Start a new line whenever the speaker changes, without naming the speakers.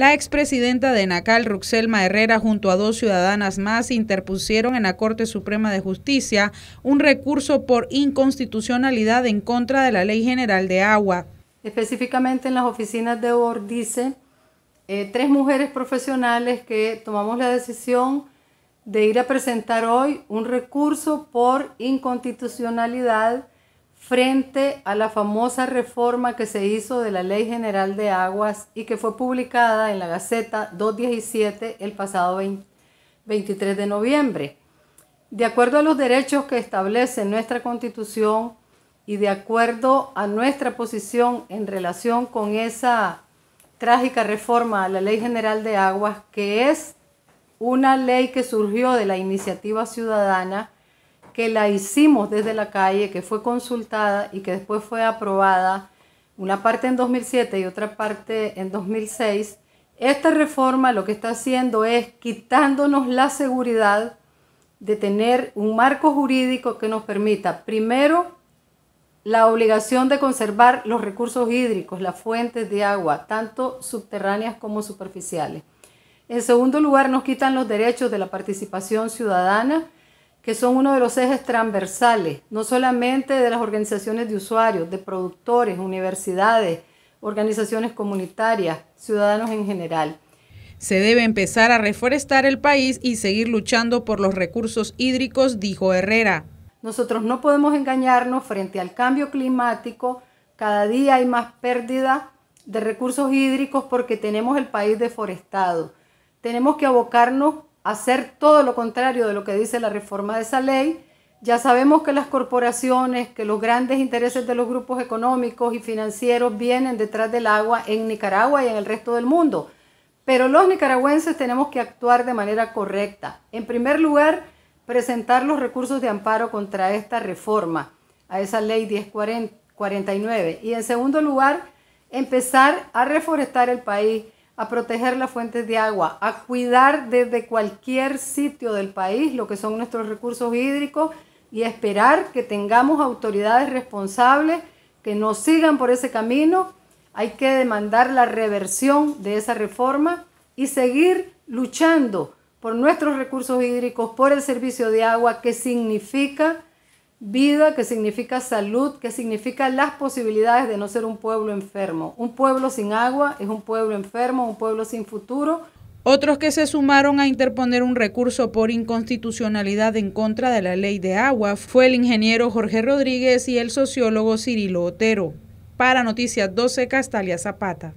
La expresidenta de NACAL, Ruxelma Herrera, junto a dos ciudadanas más, interpusieron en la Corte Suprema de Justicia un recurso por inconstitucionalidad en contra de la Ley General de Agua. Específicamente en las oficinas de Ordice,
eh, tres mujeres profesionales que tomamos la decisión de ir a presentar hoy un recurso por inconstitucionalidad frente a la famosa reforma que se hizo de la Ley General de Aguas y que fue publicada en la Gaceta 217 el pasado 23 de noviembre. De acuerdo a los derechos que establece nuestra Constitución y de acuerdo a nuestra posición en relación con esa trágica reforma a la Ley General de Aguas, que es una ley que surgió de la iniciativa ciudadana, que la hicimos desde la calle, que fue consultada y que después fue aprobada, una parte en 2007 y otra parte en 2006, esta reforma lo que está haciendo es quitándonos la seguridad de tener un marco jurídico que nos permita, primero, la obligación de conservar los recursos hídricos, las fuentes de agua, tanto subterráneas como superficiales. En segundo lugar, nos quitan los derechos de la participación ciudadana que son uno de los ejes transversales, no solamente de las organizaciones de usuarios, de productores, universidades, organizaciones comunitarias, ciudadanos
en general. Se debe empezar a reforestar el país y seguir luchando por los recursos hídricos, dijo Herrera.
Nosotros no podemos engañarnos frente al cambio climático. Cada día hay más pérdida de recursos hídricos porque tenemos el país deforestado. Tenemos que abocarnos hacer todo lo contrario de lo que dice la reforma de esa ley. Ya sabemos que las corporaciones, que los grandes intereses de los grupos económicos y financieros vienen detrás del agua en Nicaragua y en el resto del mundo. Pero los nicaragüenses tenemos que actuar de manera correcta. En primer lugar, presentar los recursos de amparo contra esta reforma a esa ley 1049. Y en segundo lugar, empezar a reforestar el país a proteger las fuentes de agua, a cuidar desde cualquier sitio del país lo que son nuestros recursos hídricos y esperar que tengamos autoridades responsables que nos sigan por ese camino. Hay que demandar la reversión de esa reforma y seguir luchando por nuestros recursos hídricos, por el servicio de agua, que significa vida, que significa salud, que significa las posibilidades de no ser un pueblo enfermo. Un pueblo sin agua es un pueblo enfermo, un
pueblo sin futuro. Otros que se sumaron a interponer un recurso por inconstitucionalidad en contra de la ley de agua fue el ingeniero Jorge Rodríguez y el sociólogo Cirilo Otero. Para Noticias 12, Castalia Zapata.